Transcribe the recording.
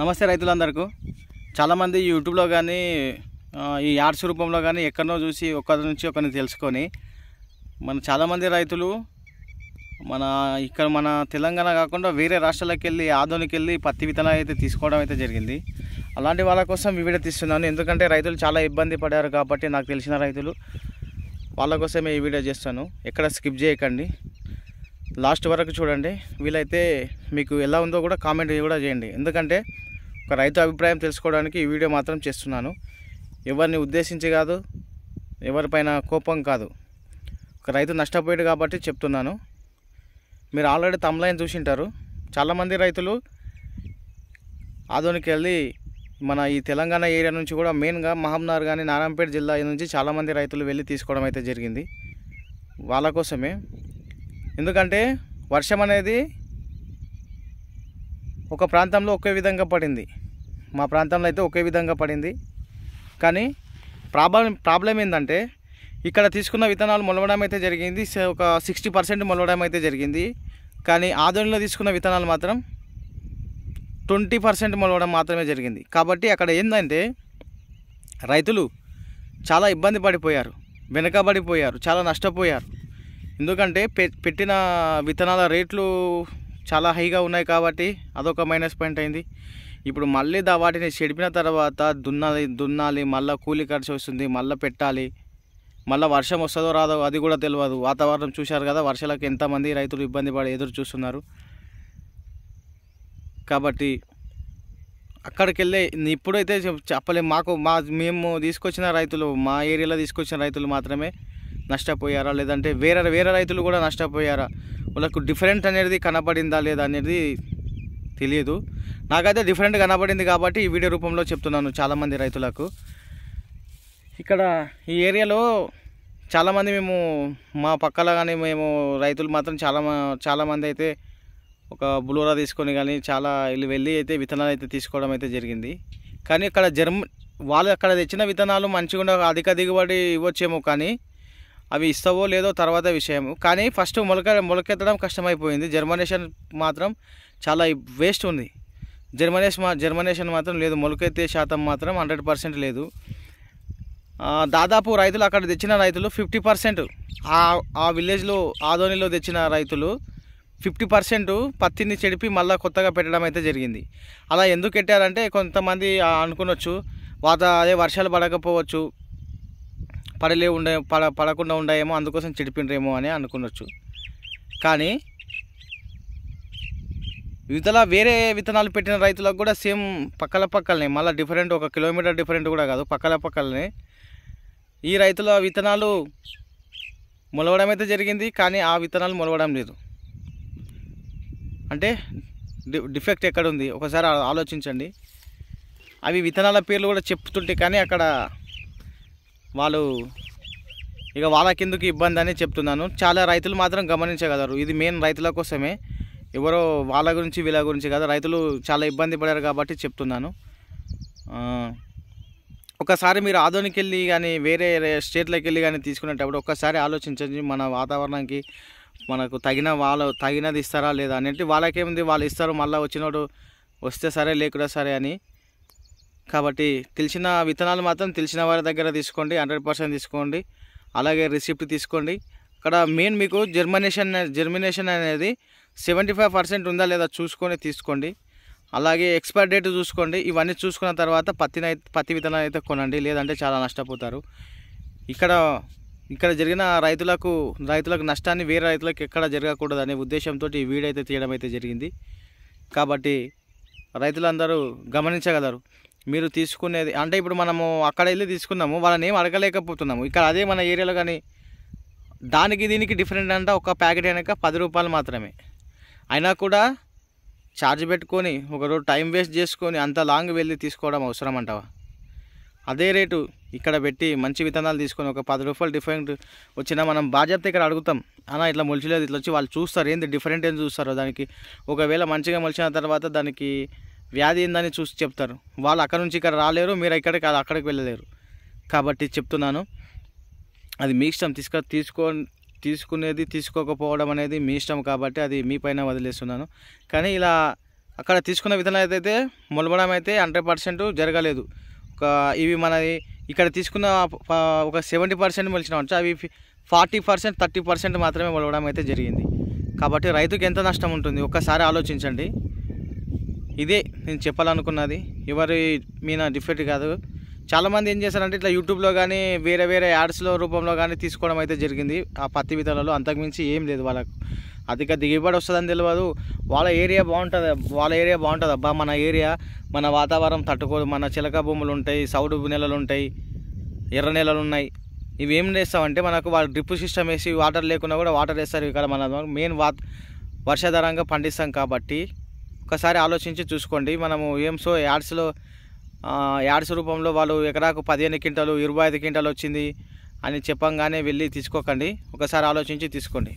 నమస్తే రైతులందరకు చాలామంది యూట్యూబ్లో కానీ ఈ యాడ్స్ రూపంలో కానీ ఎక్కడనో చూసి ఒకరి నుంచి ఒకరిని తెలుసుకొని మన చాలామంది రైతులు మన ఇక్కడ మన తెలంగాణ కాకుండా వేరే రాష్ట్రాలకు వెళ్ళి ఆదోనికి వెళ్ళి పత్తి విత్తనాలు అయితే తీసుకోవడం అయితే జరిగింది అలాంటి వాళ్ళ కోసం ఈ వీడియో తీస్తున్నాను ఎందుకంటే రైతులు చాలా ఇబ్బంది పడారు కాబట్టి నాకు తెలిసిన రైతులు వాళ్ళ కోసమే ఈ వీడియో చేస్తాను ఎక్కడ స్కిప్ చేయకండి లాస్ట్ వరకు చూడండి వీలైతే మీకు ఎలా ఉందో కూడా కామెంట్ కూడా చేయండి ఎందుకంటే ఒక రైతు అభిప్రాయం తెలుసుకోవడానికి ఈ వీడియో మాత్రం చేస్తున్నాను ఎవరిని ఉద్దేశించి కాదు ఎవరిపైన కోపం కాదు ఒక రైతు నష్టపోయాడు కాబట్టి చెప్తున్నాను మీరు ఆల్రెడీ తమ్లైన్ చూసింటారు చాలామంది రైతులు ఆధునికి వెళ్ళి మన ఈ తెలంగాణ ఏరియా నుంచి కూడా మెయిన్గా మహమ్నార్ కానీ నారాయణపేట జిల్లా నుంచి చాలామంది రైతులు వెళ్ళి తీసుకోవడం అయితే జరిగింది వాళ్ళ కోసమే ఎందుకంటే వర్షం అనేది ఒక ప్రాంతంలో ఒకే విధంగా పడింది మా ప్రాంతంలో అయితే ఒకే విధంగా పడింది కానీ ప్రాబ్లం ప్రాబ్లం ఏంటంటే ఇక్కడ తీసుకున్న విత్తనాలు మొలవడం అయితే జరిగింది ఒక సిక్స్టీ పర్సెంట్ మొలవడం అయితే జరిగింది కానీ ఆధునిలో తీసుకున్న విత్తనాలు మాత్రం ట్వంటీ పర్సెంట్ మొలవడం మాత్రమే జరిగింది కాబట్టి అక్కడ ఏంటంటే రైతులు చాలా ఇబ్బంది పడిపోయారు వెనకబడిపోయారు చాలా నష్టపోయారు ఎందుకంటే పెట్టిన విత్తనాల రేట్లు చాలా హైగా ఉన్నాయి కాబట్టి అదొక మైనస్ పాయింట్ అయింది ఇప్పుడు మళ్ళీ దా వాటిని చెడిపిన తర్వాత దున్నాలి దున్నాలి మళ్ళీ కూలి ఖర్చు వస్తుంది మళ్ళీ పెట్టాలి మళ్ళీ వర్షం వస్తుందో రాదో అది కూడా తెలియదు వాతావరణం చూశారు కదా వర్షాలకు ఎంతమంది రైతులు ఇబ్బంది పడి ఎదురు చూస్తున్నారు కాబట్టి అక్కడికి వెళ్ళే ఇప్పుడైతే చెప్పలేము మాకు మా మేము తీసుకొచ్చిన రైతులు మా ఏరియాలో తీసుకొచ్చిన రైతులు మాత్రమే నష్టపోయారా లేదంటే వేరే వేరే రైతులు కూడా నష్టపోయారా వాళ్ళకు డిఫరెంట్ అనేది కనపడిందా లేదా అనేది తెలియదు నాకైతే డిఫరెంట్ కనబడింది కాబట్టి ఈ వీడియో రూపంలో చెప్తున్నాను చాలామంది రైతులకు ఇక్కడ ఈ ఏరియాలో చాలామంది మేము మా పక్కలో కానీ మేము రైతులు మాత్రం చాలా చాలామంది అయితే ఒక బులోరా తీసుకొని కానీ చాలా వీళ్ళు వెళ్ళి అయితే విత్తనాలు అయితే తీసుకోవడం అయితే జరిగింది కానీ ఇక్కడ జర్మ వాళ్ళు అక్కడ తెచ్చిన విత్తనాలు మంచిగా అధిక దిగుబడి ఇవ్వచ్చేమో కానీ అవి ఇస్తావో లేదో తర్వాత విషయం కానీ ఫస్ట్ మొలక మొలకెత్తడం కష్టమైపోయింది జర్మనేషన్ మాత్రం చాలా వేస్ట్ ఉంది మా జర్మనేషన్ మాత్రం లేదు మొలకెత్తే శాతం మాత్రం హండ్రెడ్ పర్సెంట్ లేదు దాదాపు రైతులు అక్కడ తెచ్చిన రైతులు ఫిఫ్టీ పర్సెంట్ ఆ విలేజ్లో ఆదోనిలో తెచ్చిన రైతులు ఫిఫ్టీ పర్సెంట్ పత్తిని చెడిపి మళ్ళీ కొత్తగా పెట్టడం అయితే జరిగింది అలా ఎందుకు పెట్టారంటే కొంతమంది అనుకునొచ్చు వాత అదే వర్షాలు పడకపోవచ్చు పడలే ఉండే పడ పడకుండా ఉండేమో అందుకోసం చెడిపిండ్రేమో అని అనుకునొచ్చు కానీ ఇతల వేరే విత్తనాలు పెట్టిన రైతులకు కూడా సేమ్ పక్కల పక్కలనే మళ్ళీ డిఫరెంట్ ఒక కిలోమీటర్ డిఫరెంట్ కూడా కాదు పక్కల పక్కలనే ఈ రైతుల విత్తనాలు మొలవడం అయితే జరిగింది కానీ ఆ విత్తనాలు మొలవడం లేదు అంటే డిఫెక్ట్ ఎక్కడుంది ఒకసారి ఆలోచించండి అవి విత్తనాల పేర్లు కూడా చెప్తుంటే కానీ అక్కడ వాళ్ళు ఇక వాళ్ళ కిందకి ఇబ్బంది అని చెప్తున్నాను చాలా రైతులు మాత్రం గమనించగలరు ఇది మెయిన్ రైతుల కోసమే ఎవరో వాళ్ళ గురించి వీళ్ళ గురించి కదా రైతులు చాలా ఇబ్బంది పడారు కాబట్టి చెప్తున్నాను ఒకసారి మీరు ఆదోనికి వెళ్ళి కానీ వేరే స్టేట్లోకి వెళ్ళి కానీ తీసుకునేటప్పుడు ఒక్కసారి ఆలోచించండి మన వాతావరణానికి మనకు తగిన వాళ్ళు తగినది ఇస్తారా లేదా అనేది వాళ్ళకేముంది వాళ్ళు ఇస్తారు మళ్ళీ వచ్చినోడు వస్తే సరే లేకుండా సరే అని కాబట్టి తెలిసిన విత్తనాలు మాత్రం తెలిసిన వారి దగ్గర తీసుకోండి హండ్రెడ్ పర్సెంట్ తీసుకోండి అలాగే రిసిప్ట్ తీసుకోండి అక్కడ మెయిన్ మీకు జర్మినేషన్ జర్మినేషన్ అనేది సెవెంటీ ఫైవ్ పర్సెంట్ ఉందా లేదా చూసుకొని తీసుకోండి అలాగే ఎక్స్పైర్ డేట్ చూసుకోండి ఇవన్నీ చూసుకున్న తర్వాత పత్తిని పత్తి విత్తనాలు అయితే కొనండి లేదంటే చాలా నష్టపోతారు ఇక్కడ ఇక్కడ జరిగిన రైతులకు రైతులకు నష్టాన్ని వేరే రైతులకు ఎక్కడ జరగకూడదనే ఉద్దేశంతో ఈ వీడైతే అయితే తీయడం అయితే జరిగింది కాబట్టి రైతులందరూ గమనించగలరు మీరు తీసుకునేది అంటే ఇప్పుడు మనము అక్కడ వెళ్ళి తీసుకున్నాము వాళ్ళని ఏం అడగలేకపోతున్నాము ఇక్కడ అదే మన ఏరియాలో కానీ దానికి దీనికి డిఫరెంట్ అంటే ఒక ప్యాకెట్ అయినాక పది రూపాయలు మాత్రమే అయినా కూడా ఛార్జ్ పెట్టుకొని ఒకరోజు టైం వేస్ట్ చేసుకొని అంత లాంగ్ వెళ్ళి తీసుకోవడం అవసరం అంటావా అదే రేటు ఇక్కడ పెట్టి మంచి విత్తనాలు తీసుకొని ఒక పది రూపాయలు డిఫరెంట్ వచ్చినా మనం బాధ్యత ఇక్కడ అడుగుతాం అలా ఇట్లా మొలిచలేదు ఇట్లా వచ్చి వాళ్ళు చూస్తారు ఏంది డిఫరెంట్ ఏం చూస్తారో దానికి ఒకవేళ మంచిగా మొలిచిన తర్వాత దానికి వ్యాధి ఏందని చూసి చెప్తారు వాళ్ళు అక్కడ నుంచి ఇక్కడ రాలేరు మీరు ఇక్కడికి అక్కడికి వెళ్ళలేరు కాబట్టి చెప్తున్నాను అది మీ ఇష్టం తీసుకొని తీసుకునేది తీసుకోకపోవడం అనేది మీ ఇష్టం కాబట్టి అది మీ పైన వదిలేస్తున్నాను కానీ ఇలా అక్కడ తీసుకున్న విధానం అయితే మొలబడం అయితే హండ్రెడ్ పర్సెంట్ జరగలేదు ఒక ఇవి మన ఇక్కడ తీసుకున్న ఒక సెవెంటీ పర్సెంట్ మొలిచినామంటే అవి ఫార్టీ పర్సెంట్ థర్టీ పర్సెంట్ మాత్రమే మొలవడం అయితే జరిగింది కాబట్టి రైతుకి ఎంత నష్టం ఉంటుంది ఒక్కసారి ఆలోచించండి ఇదే నేను చెప్పాలనుకున్నది ఎవరి మీద డిఫెక్ట్ కాదు చాలామంది ఏం చేశారంటే ఇట్లా యూట్యూబ్లో కానీ వేరే వేరే యాడ్స్లో రూపంలో కానీ తీసుకోవడం అయితే జరిగింది ఆ పత్తి విత్తనాలలో అంతకుమించి ఏం లేదు వాళ్ళకు అధిక దిగుబడి వస్తుందని తెలియదు వాళ్ళ ఏరియా బాగుంటుంది వాళ్ళ ఏరియా బాగుంటుంది అబ్బా మన ఏరియా మన వాతావరణం తట్టుకోదు మన చిలక భూములు ఉంటాయి సౌడు నెలలు ఉంటాయి ఎర్ర నెలలు ఉన్నాయి ఇవి ఏం చేస్తామంటే మనకు వాళ్ళు డ్రిప్ సిస్టమ్ వేసి వాటర్ లేకున్నా కూడా వాటర్ వేస్తారు ఇక్కడ మన మెయిన్ వా వర్షాధారంగా పండిస్తాం కాబట్టి ఒకసారి ఆలోచించి చూసుకోండి మనము ఏం సో యాడ్స్లో యాడ్స్ రూపంలో వాళ్ళు ఎకరాకు పదిహేను క్వింటాలు ఇరవై ఐదు క్వింటాలు వచ్చింది అని చెప్పంగానే వెళ్ళి తీసుకోకండి ఒకసారి ఆలోచించి తీసుకోండి